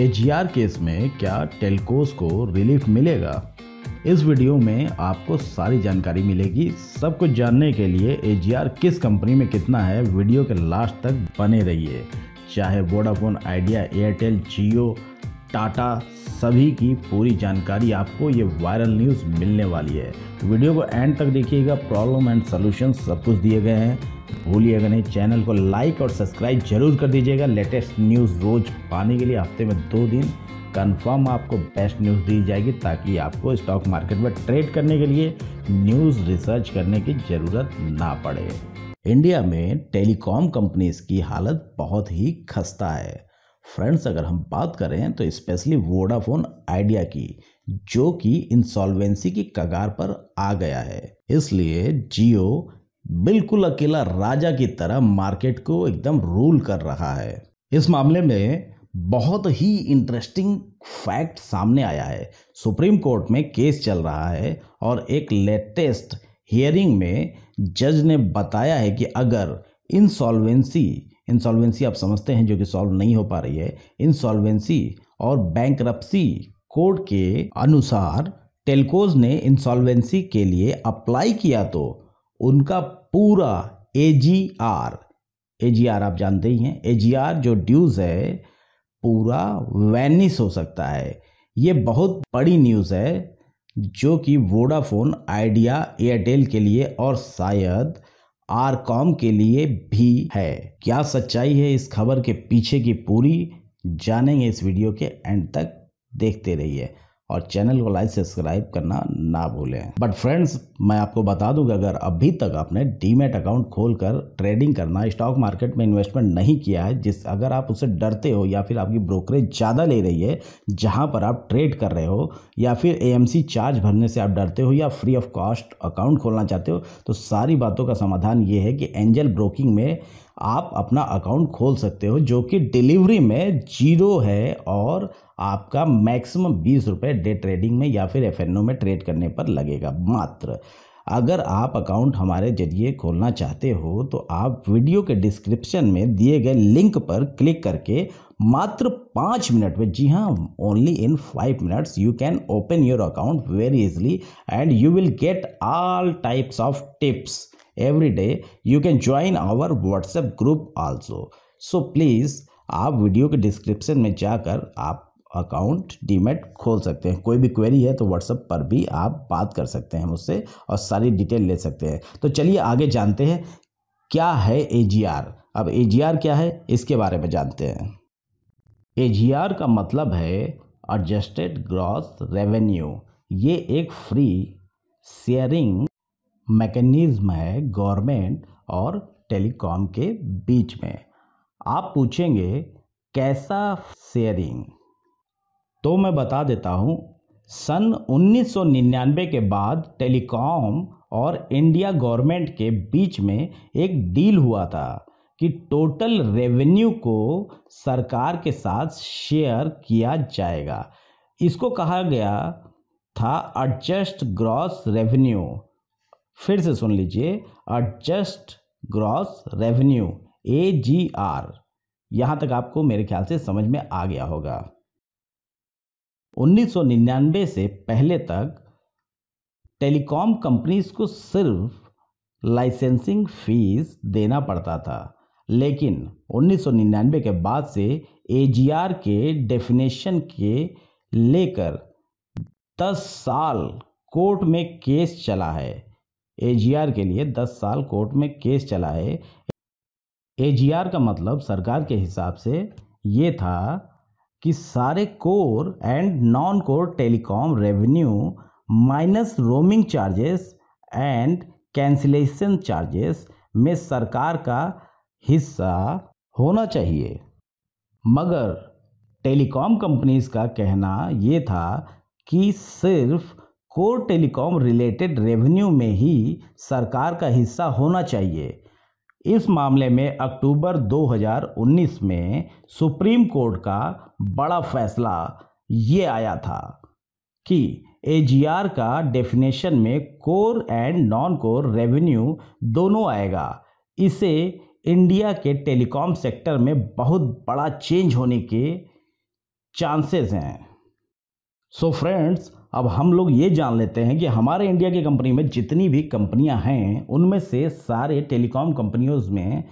AGR case में क्या telcos को रिलीफ मिलेगा इस वीडियो में आपको सारी जानकारी मिलेगी सब कुछ जानने के लिए एजीआर किस कंपनी में कितना है वीडियो के लास्ट तक बने रहिए चाहे Vodafone Idea Airtel Jio Tata सभी की पूरी जानकारी आपको ये वायरल न्यूज़ मिलने वाली है वीडियो को एंड तक देखिएगा प्रॉब्लम एंड सोल्यूशन सब कुछ दिए गए हैं भूलिएगा नहीं चैनल को लाइक और सब्सक्राइब जरूर कर दीजिएगा लेटेस्ट न्यूज़ रोज़ पाने के लिए हफ्ते में दो दिन कंफर्म आपको बेस्ट न्यूज़ दी जाएगी ताकि आपको स्टॉक मार्केट में ट्रेड करने के लिए न्यूज़ रिसर्च करने की ज़रूरत ना पड़े इंडिया में टेलीकॉम कंपनीज की हालत बहुत ही खस्ता है फ्रेंड्स अगर हम बात करें तो स्पेशली वोडाफोन आइडिया की जो कि इंसॉल्वेंसी की कगार पर आ गया है इसलिए जियो बिल्कुल अकेला राजा की तरह मार्केट को एकदम रूल कर रहा है इस मामले में बहुत ही इंटरेस्टिंग फैक्ट सामने आया है सुप्रीम कोर्ट में केस चल रहा है और एक लेटेस्ट हियरिंग में जज ने बताया है कि अगर इंसॉल्वेंसी इंसॉल्वेंसी आप समझते हैं जो कि सॉल्व नहीं हो पा रही है इंसॉल्वेंसी और बैंक कोड के अनुसार टेलकोज ने इंसॉल्वेंसी के लिए अप्लाई किया तो उनका पूरा ए G R A G are आप जानते ही हैं ए जी आर जो ड्यूज़ है पूरा वैनिस हो सकता है ये बहुत बड़ी न्यूज़ है जो कि वोडाफोन आइडिया एयरटेल के लिए और शायद आर कॉम के लिए भी है क्या सच्चाई है इस खबर के पीछे की पूरी जानेंगे इस वीडियो के एंड तक देखते रहिए और चैनल को लाइक सब्सक्राइब करना ना भूलें बट फ्रेंड्स मैं आपको बता दूंगा अगर अभी तक आपने डीमेट अकाउंट खोलकर ट्रेडिंग करना स्टॉक मार्केट में इन्वेस्टमेंट नहीं किया है जिस अगर आप उसे डरते हो या फिर आपकी ब्रोकरेज ज़्यादा ले रही है जहाँ पर आप ट्रेड कर रहे हो या फिर ए चार्ज भरने से आप डरते हो या फ्री ऑफ कॉस्ट अकाउंट खोलना चाहते हो तो सारी बातों का समाधान ये है कि एंजल ब्रोकिंग में आप अपना अकाउंट खोल सकते हो जो कि डिलीवरी में जीरो है और आपका मैक्सिमम बीस रुपये डे ट्रेडिंग में या फिर एफ में ट्रेड करने पर लगेगा मात्र अगर आप अकाउंट हमारे जरिए खोलना चाहते हो तो आप वीडियो के डिस्क्रिप्शन में दिए गए लिंक पर क्लिक करके मात्र पाँच मिनट में जी हाँ only in five minutes you can open your account very easily and you will get all types of tips every day you can join our WhatsApp group also so please आप video के description में जाकर आप account demat खोल सकते हैं कोई भी क्वेरी है तो व्हाट्सअप पर भी आप बात कर सकते हैं मुझसे और सारी डिटेल ले सकते हैं तो चलिए आगे जानते हैं क्या है ए अब ए क्या है इसके बारे में जानते हैं ए का मतलब है एडजस्टेड ग्रॉस रेवेन्यू ये एक फ्री शेयरिंग मैकेनिज़्म है गवर्नमेंट और टेलीकॉम के बीच में आप पूछेंगे कैसा शेयरिंग तो मैं बता देता हूँ सन 1999 के बाद टेलीकॉम और इंडिया गवर्नमेंट के बीच में एक डील हुआ था कि टोटल रेवेन्यू को सरकार के साथ शेयर किया जाएगा इसको कहा गया था एडजस्ट ग्रॉस रेवेन्यू फिर से सुन लीजिए adjust gross revenue A G R यहाँ तक आपको मेरे ख्याल से समझ में आ गया होगा 1999 से पहले तक टेलीकॉम कंपनीज को सिर्फ लाइसेंसिंग फीस देना पड़ता था लेकिन 1999 के बाद से एजीआर के डेफिनेशन के लेकर 10 साल कोर्ट में केस चला है एजीआर के लिए 10 साल कोर्ट में केस चला है एजीआर का मतलब सरकार के हिसाब से ये था कि सारे core and non core telecom revenue minus roaming charges and cancellation charges में सरकार का हिस्सा होना चाहिए मगर टेलीकॉम कंपनीज का कहना ये था कि सिर्फ कोर टेलीकॉम रिलेटेड रेवेन्यू में ही सरकार का हिस्सा होना चाहिए इस मामले में अक्टूबर 2019 में सुप्रीम कोर्ट का बड़ा फैसला ये आया था कि एजीआर का डेफिनेशन में core and non core revenue दोनों आएगा इसे इंडिया के टेलीकॉम सेक्टर में बहुत बड़ा चेंज होने के चांसेस हैं सो so फ्रेंड्स अब हम लोग ये जान लेते हैं कि हमारे इंडिया की कंपनी में जितनी भी कंपनियां हैं उनमें से सारे टेलीकॉम कंपनियों में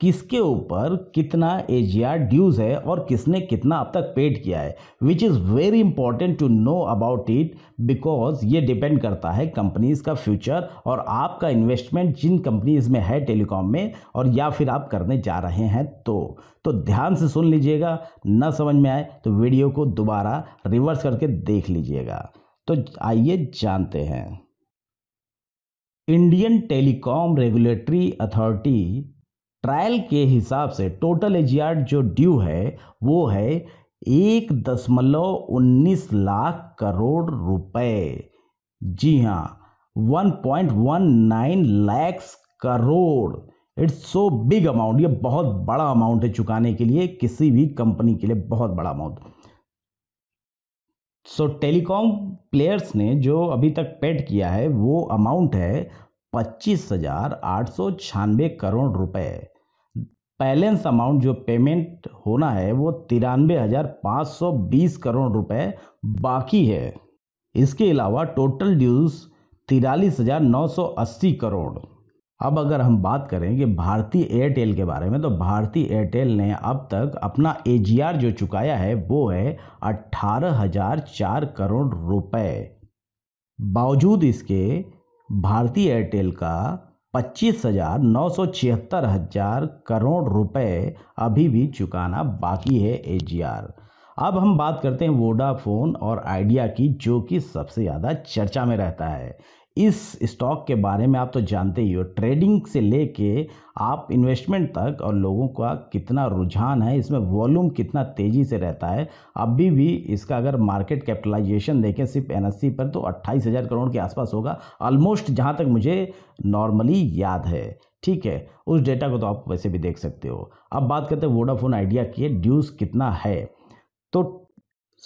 किसके ऊपर कितना एजीआर ड्यूज है और किसने कितना अब तक पेड किया है which is very important to know about it because ये डिपेंड करता है कंपनीज का फ्यूचर और आपका इन्वेस्टमेंट जिन कंपनीज में है टेलीकॉम में और या फिर आप करने जा रहे हैं तो तो ध्यान से सुन लीजिएगा ना समझ में आए तो वीडियो को दोबारा रिवर्स करके देख लीजिएगा तो आइए जानते हैं Indian telecom regulatory authority trial के हिसाब से टोटल एजियार्ड जो ड्यू है वो है एक दशमलव उन्नीस लाख करोड़ रुपए जी हाँ one point one nine lakhs crore it's so big amount ये बहुत बड़ा अमाउंट है चुकाने के लिए किसी भी कंपनी के लिए बहुत बड़ा अमाउंट सो टेलीकॉम प्लेयर्स ने जो अभी तक पेड किया है वो अमाउंट है पच्चीस हजार आठ सौ छियानवे करोड़ रुपए बैलेंस अमाउंट जो पेमेंट होना है वो तिरानवे हज़ार पाँच सौ बीस करोड़ रुपए बाकी है इसके अलावा टोटल ड्यूज़ तिरालीस हज़ार नौ सौ अस्सी करोड़ अब अगर हम बात करें कि भारतीय एयरटेल के बारे में तो भारतीय एयरटेल ने अब तक अपना ए जो चुकाया है वो है अट्ठारह हज़ार चार करोड़ रुपए बावजूद इसके भारतीय एयरटेल का पच्चीस हजार नौ सौ छिहत्तर हजार करोड़ रुपए अभी भी चुकाना बाकी है ए अब हम बात करते हैं वोडाफोन और आइडिया की जो कि सबसे ज़्यादा चर्चा में रहता है इस स्टॉक के बारे में आप तो जानते ही हो ट्रेडिंग से लेके आप इन्वेस्टमेंट तक और लोगों का कितना रुझान है इसमें वॉल्यूम कितना तेज़ी से रहता है अभी भी इसका अगर मार्केट कैपिटलाइजेशन देखें सिर्फ एन पर तो अट्ठाईस हज़ार करोड़ के आसपास होगा ऑलमोस्ट जहाँ तक मुझे नॉर्मली याद है ठीक है उस डेटा को तो आप वैसे भी देख सकते हो अब बात करते हैं वोडाफोन आइडिया की ड्यूज़ कितना है तो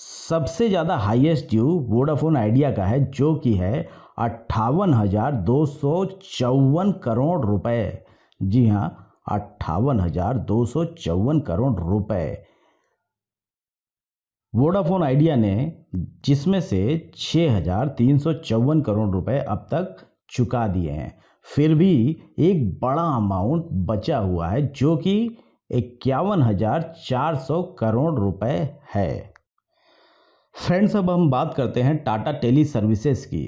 सबसे ज़्यादा हाईएस्ट ड्यू वोडाफोन आइडिया का है जो कि है अट्ठावन हज़ार दो सौ चौवन करोड़ रुपए जी हाँ अट्ठावन हज़ार दो सौ चौवन करोड़ रुपए वोडाफोन आइडिया ने जिसमें से छः हज़ार तीन सौ चौवन करोड़ रुपए अब तक चुका दिए हैं फिर भी एक बड़ा अमाउंट बचा हुआ है जो कि इक्यावन हज़ार चार सौ करोड़ रुपए है फ्रेंड्स अब हम बात करते हैं टाटा टेली सर्विसेज की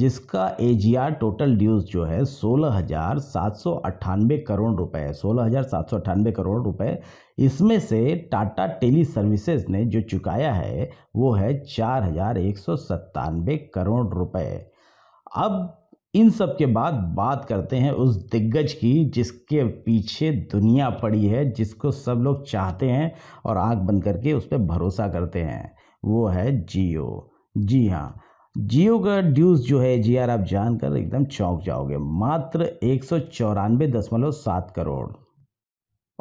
जिसका ए टोटल ड्यूज जो है सोलह हज़ार सात सौ अट्ठानवे करोड़ रुपए सोलह हज़ार सात सौ अट्ठानबे करोड़ रुपए इसमें से टाटा टेली सर्विसेज ने जो चुकाया है वो है चार हज़ार एक सौ सत्तानबे करोड़ रुपए अब इन सब के बाद बात करते हैं उस दिग्गज की जिसके पीछे दुनिया पड़ी है जिसको सब लोग चाहते हैं और आंख बंद करके उस पर भरोसा करते हैं वो है जियो जी हाँ जियो का ड्यूज जो है जी आर आप जानकर एकदम चौंक जाओगे मात्र एक सौ चौरानवे दशमलव सात करोड़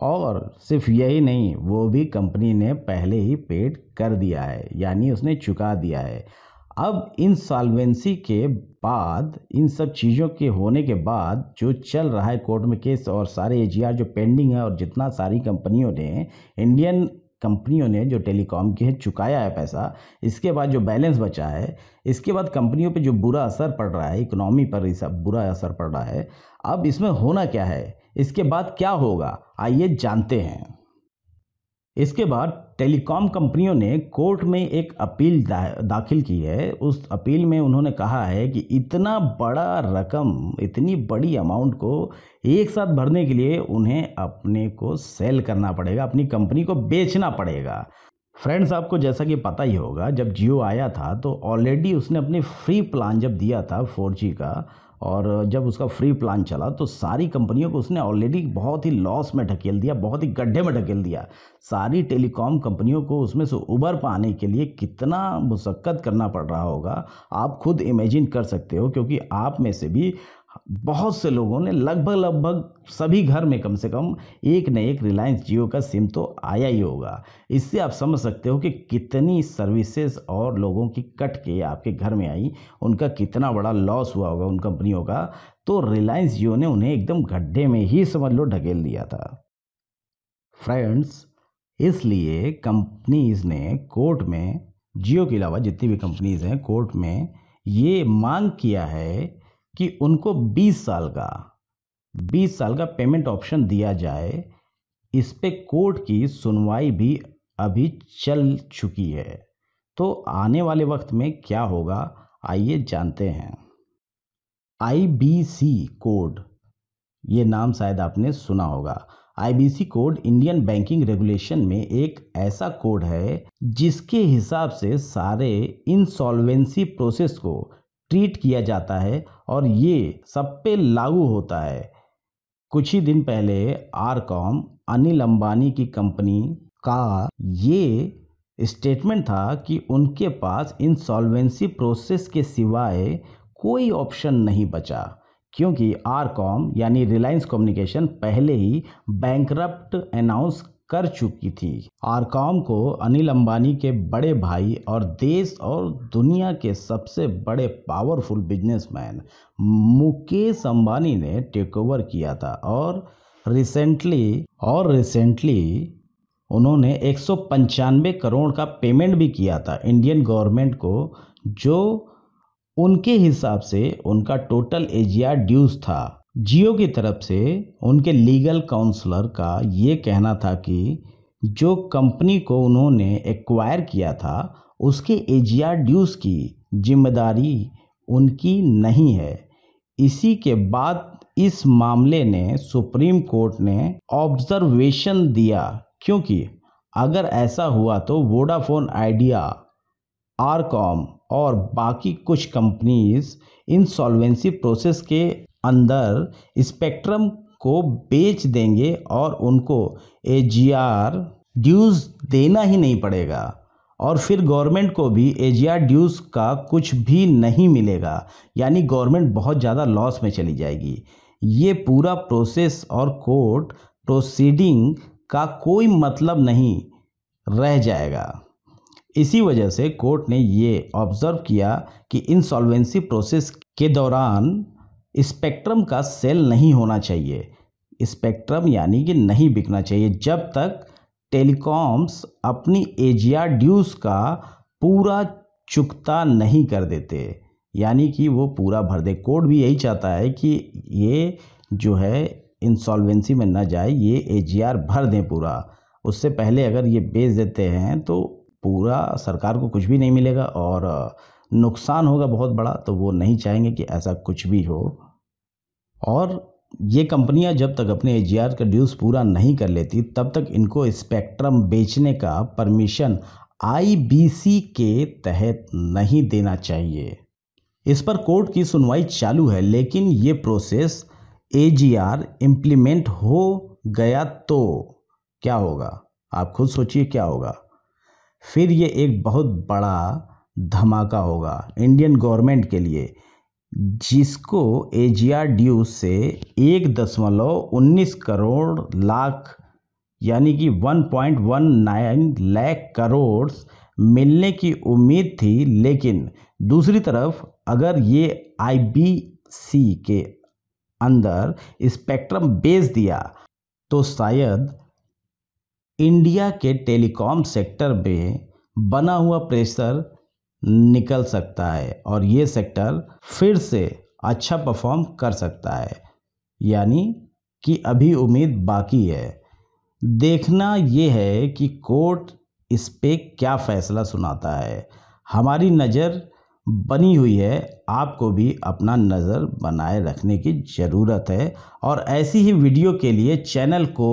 और सिर्फ यही नहीं वो भी कंपनी ने पहले ही पेड कर दिया है यानी उसने चुका दिया है अब इन सॉल्वेंसी के बाद इन सब चीज़ों के होने के बाद जो चल रहा है कोर्ट में केस और सारे एजीआर जो पेंडिंग है और जितना सारी कंपनियों ने इंडियन कंपनियों ने जो टेलीकॉम के हैं चुकाया है पैसा इसके बाद जो बैलेंस बचा है इसके बाद कंपनियों पे जो बुरा असर पड़ रहा है इकोनॉमी पर इस बुरा असर पड़ रहा है अब इसमें होना क्या है इसके बाद क्या होगा आइए जानते हैं इसके बाद टेलीकॉम कंपनियों ने कोर्ट में एक अपील दा, दाखिल की है उस अपील में उन्होंने कहा है कि इतना बड़ा रकम इतनी बड़ी अमाउंट को एक साथ भरने के लिए उन्हें अपने को सेल करना पड़ेगा अपनी कंपनी को बेचना पड़ेगा फ्रेंड्स आपको जैसा कि पता ही होगा जब जियो आया था तो ऑलरेडी उसने अपने फ्री प्लान जब दिया था फोर का और जब उसका फ्री प्लान चला तो सारी कंपनियों को उसने ऑलरेडी बहुत ही लॉस में ढकेल दिया बहुत ही गड्ढे में ढकेल दिया सारी टेलीकॉम कंपनियों को उसमें से उबर पाने के लिए कितना मुशक्क़त करना पड़ रहा होगा आप खुद इमेजिन कर सकते हो क्योंकि आप में से भी बहुत से लोगों ने लगभग लगभग सभी घर में कम से कम एक न एक रिलायंस जियो का सिम तो आया ही होगा इससे आप समझ सकते हो कि कितनी सर्विसेज और लोगों की कट के आपके घर में आई उनका कितना बड़ा लॉस हुआ होगा उन कंपनियों का तो रिलायंस जियो ने उन्हें एकदम गड्ढे में ही समझ लो ढकेल दिया था फ्रेंड्स इसलिए कंपनीज ने कोर्ट में जियो के अलावा जितनी भी कंपनीज हैं कोर्ट में ये मांग किया है कि उनको 20 साल का 20 साल का पेमेंट ऑप्शन दिया जाए इस पे कोर्ट की सुनवाई भी अभी चल चुकी है तो आने वाले वक्त में क्या होगा आइए जानते हैं आईबीसी कोड ये नाम शायद आपने सुना होगा IBC code Indian banking regulation में एक ऐसा कोड है जिसके हिसाब से सारे इंसॉल्वेंसी प्रोसेस को ट्रीट किया जाता है और ये सब पे लागू होता है कुछ ही दिन पहले आरकॉम अनिल अंबानी की कंपनी का ये स्टेटमेंट था कि उनके पास इंसॉल्वेंसी प्रोसेस के सिवाय कोई ऑप्शन नहीं बचा क्योंकि आर कॉम यानी रिलायंस कम्युनिकेशन पहले ही बैंक अनाउंस कर चुकी थी आरकॉम को अनिल अंबानी के बड़े भाई और देश और दुनिया के सबसे बड़े पावरफुल बिजनेसमैन मुकेश अंबानी ने टेक ओवर किया था और रिसेंटली और रिसेंटली उन्होंने एक करोड़ का पेमेंट भी किया था इंडियन गवर्नमेंट को जो उनके हिसाब से उनका टोटल एजिया ड्यूज था जियो की तरफ से उनके लीगल काउंसलर का ये कहना था कि जो कंपनी को उन्होंने एक्वायर किया था उसके एजीआर ड्यूस की जिम्मेदारी उनकी नहीं है इसी के बाद इस मामले ने सुप्रीम कोर्ट ने ऑब्जर्वेशन दिया क्योंकि अगर ऐसा हुआ तो वोडाफोन आइडिया आरकॉम और बाकी कुछ कंपनीज इंसॉल्वेंसी प्रोसेस के अंदर स्पेक्ट्रम को बेच देंगे और उनको ए जी आर ड्यूज़ देना ही नहीं पड़ेगा और फिर गवर्नमेंट को भी ए जी आर ड्यूज़ का कुछ भी नहीं मिलेगा यानी गवर्नमेंट बहुत ज़्यादा लॉस में चली जाएगी ये पूरा प्रोसेस और कोर्ट प्रोसीडिंग का कोई मतलब नहीं रह जाएगा इसी वजह से कोर्ट ने ये ऑब्ज़र्व किया कि इंसॉल्वेंसी प्रोसेस के दौरान स्पेक्ट्रम का सेल नहीं होना चाहिए स्पेक्ट्रम यानी कि नहीं बिकना चाहिए जब तक टेलीकॉम्स अपनी एजिया ड्यूज का पूरा चुकता नहीं कर देते यानी कि वो पूरा भर दे कोर्ट भी यही चाहता है कि ये जो है इंसॉल्वेंसी में ना जाए ये एजीआर भर दें पूरा उससे पहले अगर ये बेच देते हैं तो पूरा सरकार को कुछ भी नहीं मिलेगा और नुकसान होगा बहुत बड़ा तो वो नहीं चाहेंगे कि ऐसा कुछ भी हो और ये कंपनियां जब तक अपने ए का ड्यूज़ पूरा नहीं कर लेती तब तक इनको स्पेक्ट्रम बेचने का परमिशन आईबीसी के तहत नहीं देना चाहिए इस पर कोर्ट की सुनवाई चालू है लेकिन ये process A G R implement हो गया तो क्या होगा आप खुद सोचिए क्या होगा फिर ये एक बहुत बड़ा धमाका होगा इंडियन गवर्नमेंट के लिए जिसको एजीआर ड्यूज से एक दशमलव उन्नीस करोड़ लाख यानी कि 1.19 लाख करोड़ मिलने की उम्मीद थी लेकिन दूसरी तरफ अगर ये आईबीसी के अंदर स्पेक्ट्रम बेच दिया तो शायद इंडिया के टेलीकॉम सेक्टर में बना हुआ प्रेशर निकल सकता है और ये सेक्टर फिर से अच्छा परफॉर्म कर सकता है यानी कि अभी उम्मीद बाकी है देखना ये है कि कोर्ट इस पे क्या फैसला सुनाता है हमारी नज़र बनी हुई है आपको भी अपना नज़र बनाए रखने की ज़रूरत है और ऐसी ही वीडियो के लिए चैनल को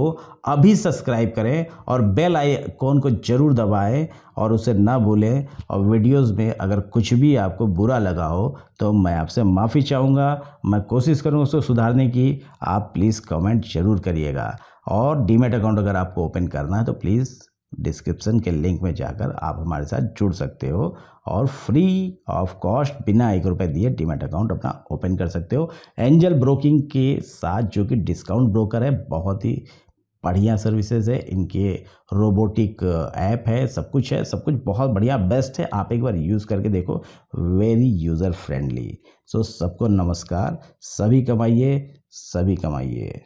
अभी सब्सक्राइब करें और बेल आइकॉन को ज़रूर दबाएं और उसे ना भूलें और वीडियोस में अगर कुछ भी आपको बुरा लगा हो तो मैं आपसे माफ़ी चाहूँगा मैं कोशिश करूँगा उसको सुधारने की आप प्लीज़ कमेंट ज़रूर करिएगा और डीमेट अकाउंट अगर आपको ओपन करना है तो प्लीज़ डिस्क्रिप्शन के लिंक में जाकर आप हमारे साथ जुड़ सकते हो और फ्री ऑफ कॉस्ट बिना एक रुपए दिए डीमेट अकाउंट अपना ओपन कर सकते हो एंजल ब्रोकिंग के साथ जो कि डिस्काउंट ब्रोकर है बहुत ही बढ़िया सर्विसेज है इनके रोबोटिक ऐप है सब कुछ है सब कुछ बहुत बढ़िया बेस्ट है आप एक बार यूज़ करके देखो वेरी यूज़र फ्रेंडली सो सबको नमस्कार सभी कमाइए सभी कमाइए